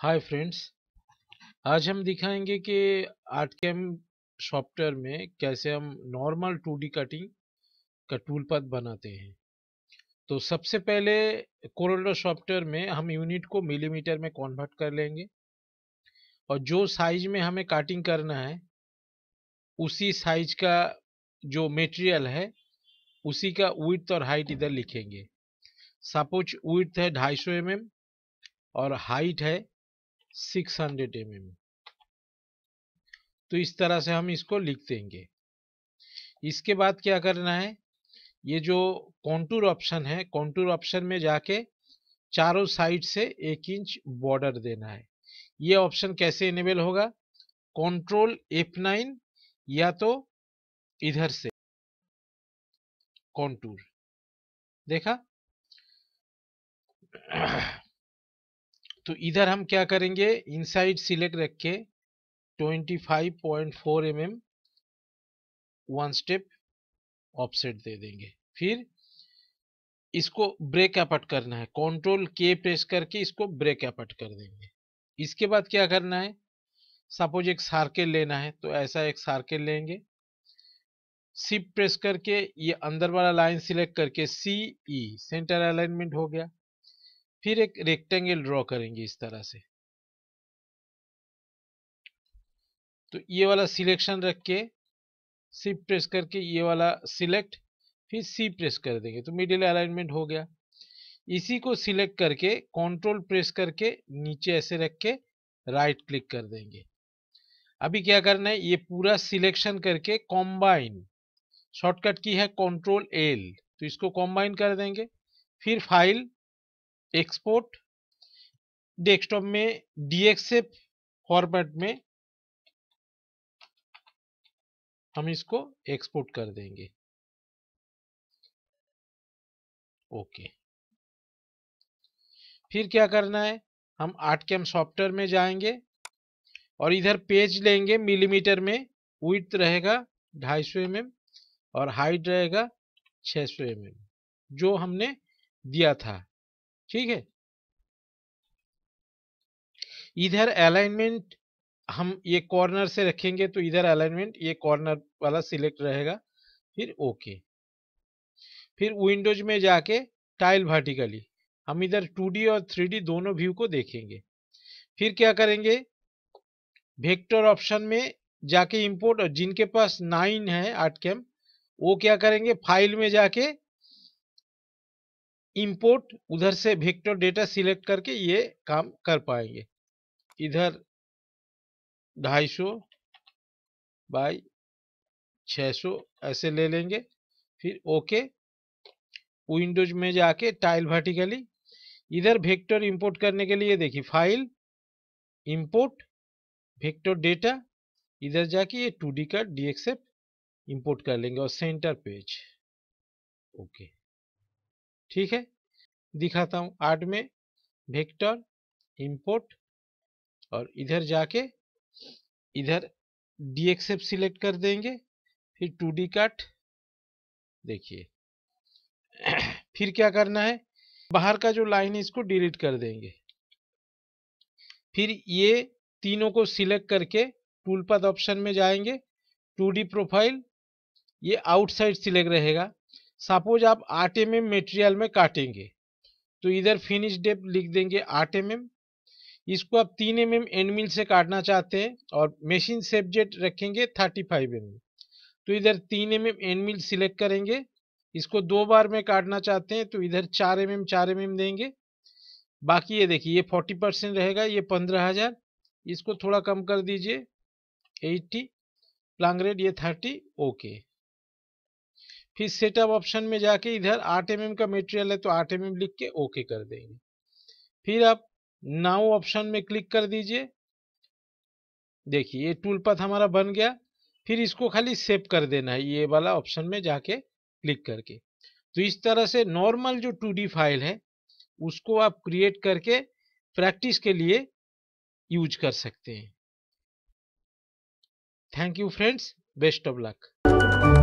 hi friends आज हम दिखाएंगे कि आर्ट कैम सॉफ्टवेयर में कैसे हम नॉर्मल टू डी कटिंग का टूल पथ बनाते हैं तो सबसे पहले कोरोडो सॉफ्टवेयर में हम यूनिट को मिलीमीटर में कॉन्वर्ट कर लेंगे और जो साइज में हमें काटिंग करना है उसी साइज का जो मटेरियल है उसी का विथ और हाइट इधर लिखेंगे सपोज विथ है ढाई सौ mm और हाइट है 600 mm तो इस तरह से हम इसको लिख देंगे इसके बाद क्या करना है ये जो कॉन्टूर ऑप्शन है कॉन्टूर ऑप्शन में जाके चारों साइड से एक इंच बॉर्डर देना है ये ऑप्शन कैसे इनेबल होगा कंट्रोल F9 या तो इधर से कॉन्टूर देखा तो इधर हम क्या करेंगे इनसाइड सिलेक्ट रख के 25.4 mm वन स्टेप ऑफसेट दे देंगे फिर इसको ब्रेक अपट करना है कंट्रोल के प्रेस करके इसको ब्रेक अपट कर देंगे इसके बाद क्या करना है सपोज एक सार्केल लेना है तो ऐसा एक सार्केल लेंगे सिप प्रेस करके ये अंदर वाला लाइन सिलेक्ट करके सी ई सेंटर अलाइनमेंट हो गया फिर एक रेक्टेंगल ड्रॉ करेंगे इस तरह से तो ये वाला सिलेक्शन रख के सी प्रेस करके ये वाला सिलेक्ट फिर सी प्रेस कर देंगे तो मिडिल अलाइनमेंट हो गया इसी को सिलेक्ट करके कंट्रोल प्रेस करके नीचे ऐसे रख के राइट क्लिक कर देंगे अभी क्या करना है ये पूरा सिलेक्शन करके कॉम्बाइन शॉर्टकट की है कंट्रोल एल तो इसको कॉम्बाइन कर देंगे फिर फाइल एक्सपोर्ट डेस्कटॉप में डीएक्सएफ फॉर्मेट में हम इसको एक्सपोर्ट कर देंगे ओके फिर क्या करना है हम आर्ट कैम सॉफ्टवेयर में जाएंगे और इधर पेज लेंगे मिलीमीटर में विथ रहेगा ढाई सौ एम mm और हाइट रहेगा छः सौ एम mm, जो हमने दिया था ठीक है इधर अलाइनमेंट हम ये कॉर्नर से रखेंगे तो इधर अलाइनमेंट ये कॉर्नर वाला सिलेक्ट रहेगा फिर ओके फिर विंडोज में जाके टाइल वर्टिकली हम इधर 2D और 3D दोनों व्यू को देखेंगे फिर क्या करेंगे वेक्टर ऑप्शन में जाके इंपोर्ट और जिनके पास नाइन है आर्ट कैम वो क्या करेंगे फाइल में जाके इंपोर्ट उधर से वेक्टर डेटा सिलेक्ट करके ये काम कर पाएंगे इधर 250 बाई 600 ऐसे ले लेंगे फिर ओके विंडोज में जाके टाइल वर्टिकली इधर वेक्टर इंपोर्ट करने के लिए देखिए फाइल इंपोर्ट वेक्टर डेटा इधर जाके ये टू डी का डी इंपोर्ट इम्पोर्ट कर लेंगे और सेंटर पेज ओके ठीक है दिखाता हूँ आर्ट में वेक्टर इंपोर्ट और इधर जाके इधर डी सिलेक्ट कर देंगे फिर टू डी कट देखिए फिर क्या करना है बाहर का जो लाइन है इसको डिलीट कर देंगे फिर ये तीनों को सिलेक्ट करके टूल ऑप्शन में जाएंगे टू डी प्रोफाइल ये आउटसाइड सिलेक्ट रहेगा सपोज आप आठ एम एम मेटेरियल में काटेंगे तो इधर फिनिश डेप लिख देंगे आठ एम एम इसको आप तीन एम एम एंड मिल से काटना चाहते हैं और मशीन सेबजेट रखेंगे थर्टी फाइव एम तो इधर तीन M M end mill select करेंगे इसको दो बार में काटना चाहते हैं तो इधर चार एम एम चार एम एम देंगे बाकी ये देखिए ये फोर्टी परसेंट रहेगा ये पंद्रह हजार इसको थोड़ा कम कर दीजिए एट्टी प्लांग्रेड ये थर्टी ओके फिर सेटअप ऑप्शन में जाके इधर आठ एम का मेटेरियल है तो आठ एम लिख के ओके कर देंगे फिर आप नाउ ऑप्शन में क्लिक कर दीजिए देखिए ये टूल पथ हमारा बन गया फिर इसको खाली सेव कर देना है ये वाला ऑप्शन में जाके क्लिक करके तो इस तरह से नॉर्मल जो टू फाइल है उसको आप क्रिएट करके प्रैक्टिस के लिए यूज कर सकते हैं thank you friends best of luck